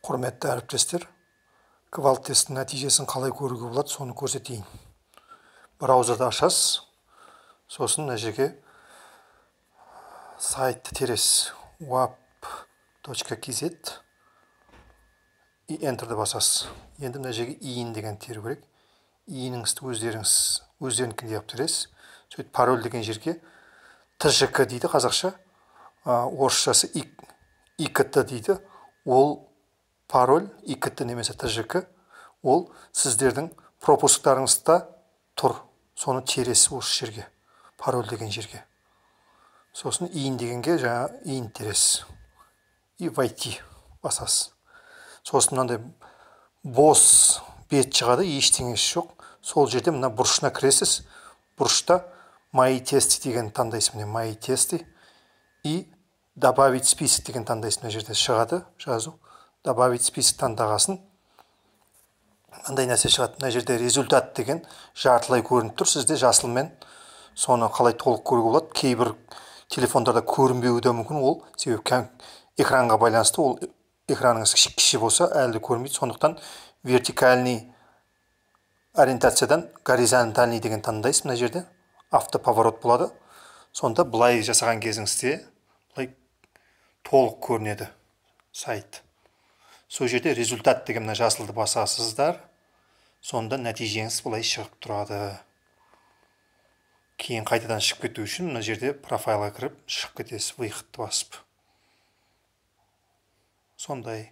құрметті әріптестер квалт тесттің нәтижесін қалай көруге болады соны көрсетейін браузерді ашасыз сосын мына жерге сайтты терес уап точка kz и энтерді басасыз енді мына жерге иін деген теру керек иініңізді өздеріңіз өздерінікіндей қылып тересіз сөйтіп пароль деген жерге тжк дейді қазақша орысшасы икт дейді ол пароль икт немесе тжк ол сіздердің пропусктарыңызда тұр соны тересіз осы жерге пароль деген жерге сосын иін дегенге жаңа иін тересіз и войти басасыз сосын мынандай бос бет шығады ештеңесі жоқ сол жерде мына бұрышына кіресіз бұрышта мои тесты деген таңдайсыз міне мои тести и добавить список деген таңдайсыз мына жерде шығады жазу добавить список таңдағасын мынандай нәрсе шығады мына жерде результат деген жартылай көрініп тұр сізде жасылмен соны қалай толық көруге болады кейбір телефондарда көрінбеуі де мүмкін ол себебі экранға байланысты ол экраныңыз кіші болса әлі көрінбейді сондықтан вертикальный ориентациядан горизонтальный деген таңдайсыз мына жерде автоповорот болады сонда былай жасаған кезіңізде былай толық көрінеді сайт сол жерде результат деген мына жасылды басасыздар сонда нәтижеңіз былай шығып тұрады кейін қайтадан шығып кету үшін мына жерде профайлға кіріп шығып кетесіз выходты басып сондай